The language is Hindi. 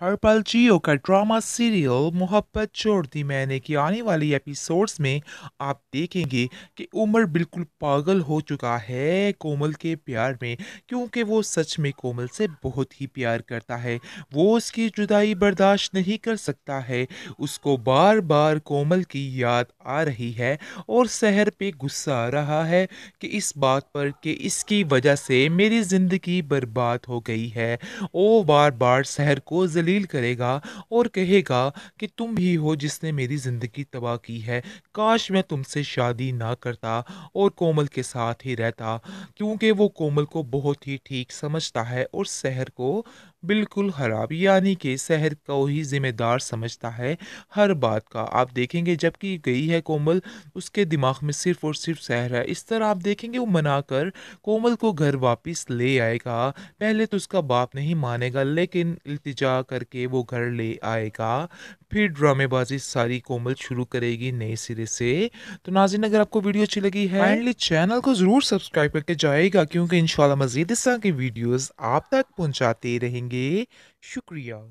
हरपाल जियो का ड्रामा सीरियल मोहब्बत छोड़ दी मैंने की आने वाली एपिसोड्स में आप देखेंगे कि उमर बिल्कुल पागल हो चुका है कोमल के प्यार में क्योंकि वो सच में कोमल से बहुत ही प्यार करता है वो उसकी जुदाई बर्दाश्त नहीं कर सकता है उसको बार बार कोमल की याद आ रही है और शहर पे गुस्सा आ रहा है कि इस बात पर कि इसकी वजह से मेरी ज़िंदगी बर्बाद हो गई है वो बार बार शहर को जलील करेगा और कहेगा कि तुम ही हो जिसने मेरी ज़िंदगी तबाह की है काश मैं तुमसे शादी ना करता और कोमल के साथ ही रहता क्योंकि वो कोमल को बहुत ही ठीक समझता है और शहर को बिल्कुल ख़राब यानी कि शहर को ही जिम्मेदार समझता है हर बात का आप देखेंगे जबकि गई है कोमल उसके दिमाग में सिर्फ और सिर्फ शहर है इस तरह आप देखेंगे वो मनाकर कोमल को घर वापस ले आएगा पहले तो उसका बाप नहीं मानेगा लेकिन इल्तिजा करके वो घर ले आएगा फिर ड्रामेबाजी सारी कोमल शुरू करेगी नए सिरे से तो नाजिन अगर आपको वीडियो अच्छी लगी है फाइनली हाँ। चैनल को ज़रूर सब्सक्राइब करके जाएगा क्योंकि इंशाल्लाह मजीद इस तरह की वीडियोस आप तक पहुंचाते रहेंगे शुक्रिया